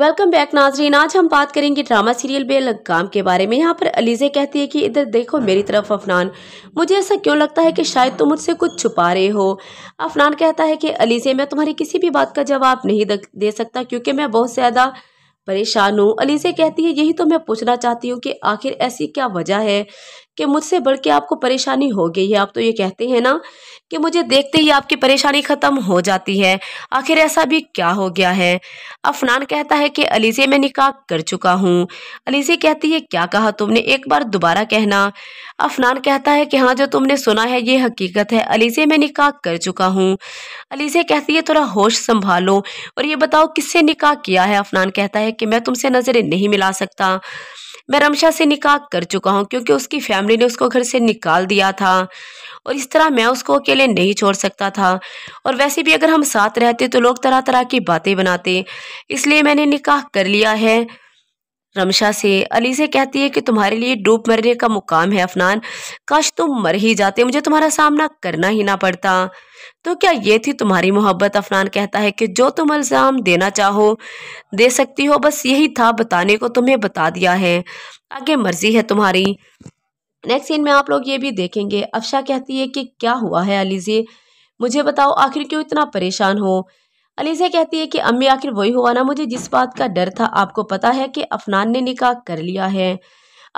welcome back नाजरीन आज हम बात करेंगे ड्रामा सीरियल बेलगाम के बारे में यहाँ पर अलीज़े कहती है कि इधर देखो मेरी तरफ अफनान मुझे ऐसा क्यों लगता है कि शायद तुम मुझसे कुछ छुपा रहे हो अफनान कहता है कि अलीज़े मैं तुम्हारी किसी भी बात का जवाब नहीं दे सकता क्योंकि मैं बहुत ज़्यादा परेशान हूँ अली से कहती है यही तो मैं पूछना चाहती हूँ कि आखिर ऐसी क्या वजह है कि मुझसे बढ़ के आपको परेशानी हो गई है आप तो ये कहते हैं ना कि मुझे देखते ही आपकी परेशानी ख़त्म हो जाती है आखिर ऐसा भी क्या हो गया है अफनान कहता है कि अली से मैं निकाह कर चुका हूँ अली से कहती है क्या कहा तुमने एक बार दोबारा कहना अफनान कहता है कि हाँ जो तुमने सुना है ये हकीकत है अली से मैं निकाह कर चुका हूँ अली से कहती है थोड़ा होश संभालो और ये बताओ किससे निकाह किया है अफनान कहता है कि मैं तुमसे नज़रें नहीं मिला सकता मैं रमशा से निकाह कर चुका हूँ क्योंकि उसकी फैमिली ने उसको घर से निकाल दिया था और इस तरह मैं उसको अकेले नहीं छोड़ सकता था और वैसे भी अगर हम साथ रहते तो लोग तरह तरह की बातें बनाते इसलिए मैंने निकाह कर लिया है रमशा से अली से कहती है कि तुम्हारे लिए डूब मरने का मुकाम है अफनान काश तुम मर ही जाते मुझे तुम्हारा सामना करना ही ना पड़ता तो क्या ये थी तुम्हारी मोहब्बत अफनान कहता है कि जो तुम अल्जाम देना चाहो दे सकती हो बस यही था बताने को तुम्हें बता दिया है आगे मर्जी है तुम्हारी नेक्स्ट सीन में आप लोग ये भी देखेंगे अफशा कहती है कि क्या हुआ है अली से मुझे बताओ आखिर क्यों इतना परेशान हो अलीज़ा कहती है कि अम्मी आखिर वही हुआ ना मुझे जिस बात का डर था आपको पता है कि अफनान ने निकाह कर लिया है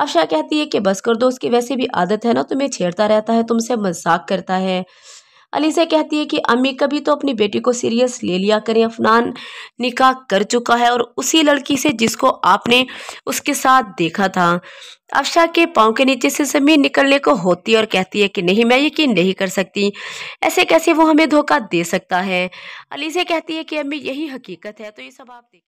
अफशा कहती है कि बस कर दो उसकी वैसे भी आदत है ना तुम्हें छेड़ता रहता है तुमसे मजाक करता है अलीसा कहती है कि अम्मी कभी तो अपनी बेटी को सीरियस ले लिया करें अफनान निकाह कर चुका है और उसी लड़की से जिसको आपने उसके साथ देखा था अफशा के पाँव के नीचे से जमीन निकलने को होती है और कहती है कि नहीं मैं यकीन नहीं कर सकती ऐसे कैसे वो हमें धोखा दे सकता है अलीसा कहती है कि अम्मी यही हकीकत है तो ये सब आप देख